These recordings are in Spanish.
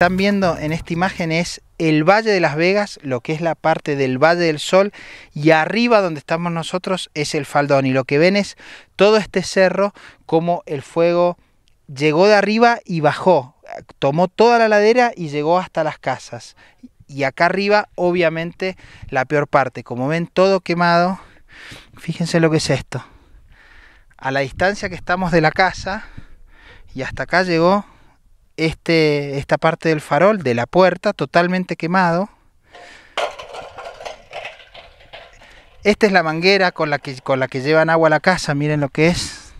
están viendo en esta imagen es el Valle de las Vegas, lo que es la parte del Valle del Sol, y arriba donde estamos nosotros es el Faldón. Y lo que ven es todo este cerro, como el fuego llegó de arriba y bajó, tomó toda la ladera y llegó hasta las casas. Y acá arriba, obviamente, la peor parte. Como ven, todo quemado. Fíjense lo que es esto. A la distancia que estamos de la casa, y hasta acá llegó este, esta parte del farol, de la puerta, totalmente quemado. Esta es la manguera con la, que, con la que llevan agua a la casa, miren lo que es.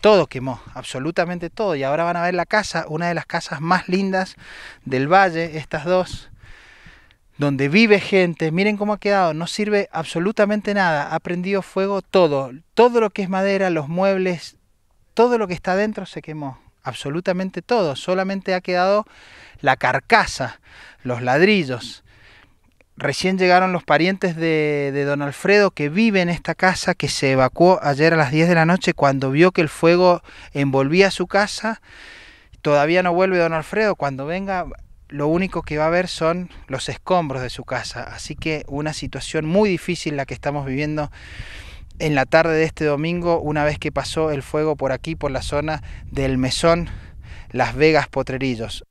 Todo quemó, absolutamente todo. Y ahora van a ver la casa, una de las casas más lindas del valle, estas dos, donde vive gente. Miren cómo ha quedado, no sirve absolutamente nada. Ha prendido fuego todo, todo lo que es madera, los muebles, todo lo que está adentro se quemó absolutamente todo, solamente ha quedado la carcasa, los ladrillos. Recién llegaron los parientes de, don Alfredo que vive en esta casa, que se evacuó ayer a las 10 de la noche cuando vio que el fuego envolvía su casa. Todavía no vuelve don Alfredo, cuando venga lo único que va a ver son los escombros de su casa. Así que una situación muy difícil la que estamos viviendo en la tarde de este domingo, una vez que pasó el fuego por aquí, por la zona del Mesón, Las Vegas Potrerillos.